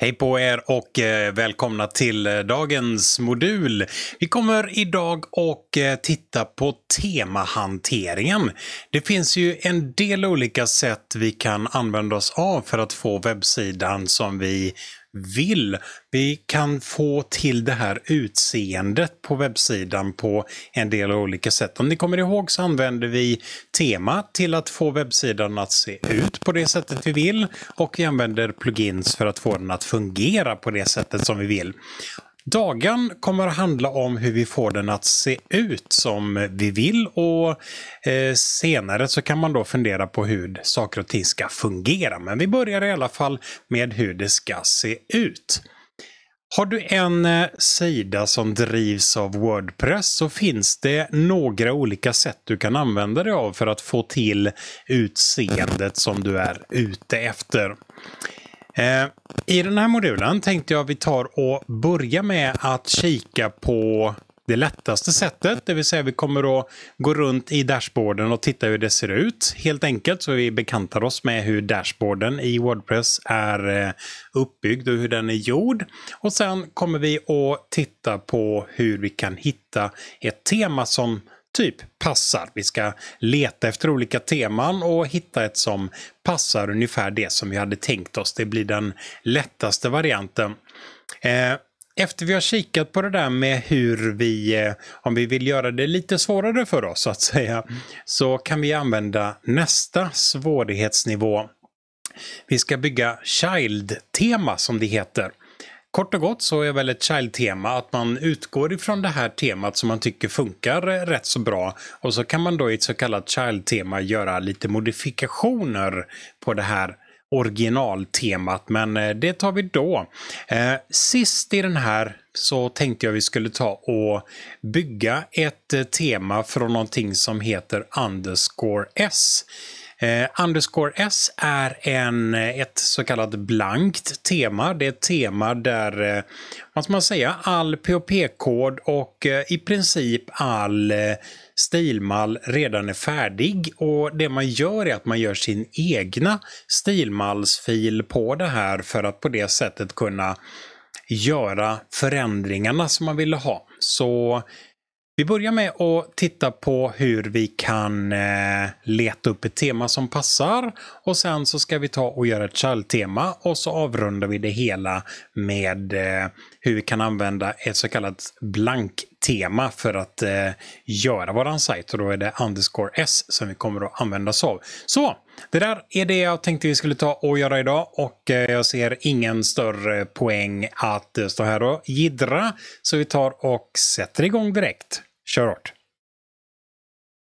Hej på er och eh, välkomna till eh, dagens modul. Vi kommer idag och eh, titta på temahanteringen. Det finns ju en del olika sätt vi kan använda oss av för att få webbsidan som vi vill. Vi kan få till det här utseendet på webbsidan på en del olika sätt. Om ni kommer ihåg så använder vi tema till att få webbsidan att se ut på det sättet vi vill och vi använder plugins för att få den att fungera på det sättet som vi vill. Dagen kommer att handla om hur vi får den att se ut som vi vill och eh, senare så kan man då fundera på hur saker och ting ska fungera. Men vi börjar i alla fall med hur det ska se ut. Har du en eh, sida som drivs av Wordpress så finns det några olika sätt du kan använda dig av för att få till utseendet som du är ute efter. Eh, I den här modulen tänkte jag vi tar och börjar med att kika på det lättaste sättet, det vill säga vi kommer att gå runt i dashboarden och titta hur det ser ut. Helt enkelt så vi bekantar oss med hur dashboarden i Wordpress är eh, uppbyggd och hur den är gjord. Och sen kommer vi att titta på hur vi kan hitta ett tema som typ passar. Vi ska leta efter olika teman och hitta ett som passar ungefär det som vi hade tänkt oss. Det blir den lättaste varianten. Eh, efter vi har kikat på det där med hur vi, eh, om vi vill göra det lite svårare för oss så att säga, så kan vi använda nästa svårighetsnivå. Vi ska bygga Child-tema som det heter. Kort och gott så är väl ett child-tema att man utgår ifrån det här temat som man tycker funkar eh, rätt så bra och så kan man då i ett så kallat child-tema göra lite modifikationer på det här originaltemat, men eh, det tar vi då. Eh, sist i den här så tänkte jag vi skulle ta och bygga ett tema från någonting som heter underscore s. Eh, underscore S är en, eh, ett så kallat blankt tema. Det är ett tema där, eh, vad ska man säga, all POP-kod och eh, i princip all eh, stilmall redan är färdig. Och det man gör är att man gör sin egna stilmallsfil på det här för att på det sättet kunna göra förändringarna som man ville ha. Så vi börjar med att titta på hur vi kan eh, leta upp ett tema som passar och sen så ska vi ta och göra ett kärltema och så avrundar vi det hela med eh, hur vi kan använda ett så kallat blanktema för att eh, göra våran sajt och då är det underscore s som vi kommer att använda oss av. Så det där är det jag tänkte vi skulle ta och göra idag och jag ser ingen större poäng att stå här och gidra så vi tar och sätter igång direkt. Kör hårt!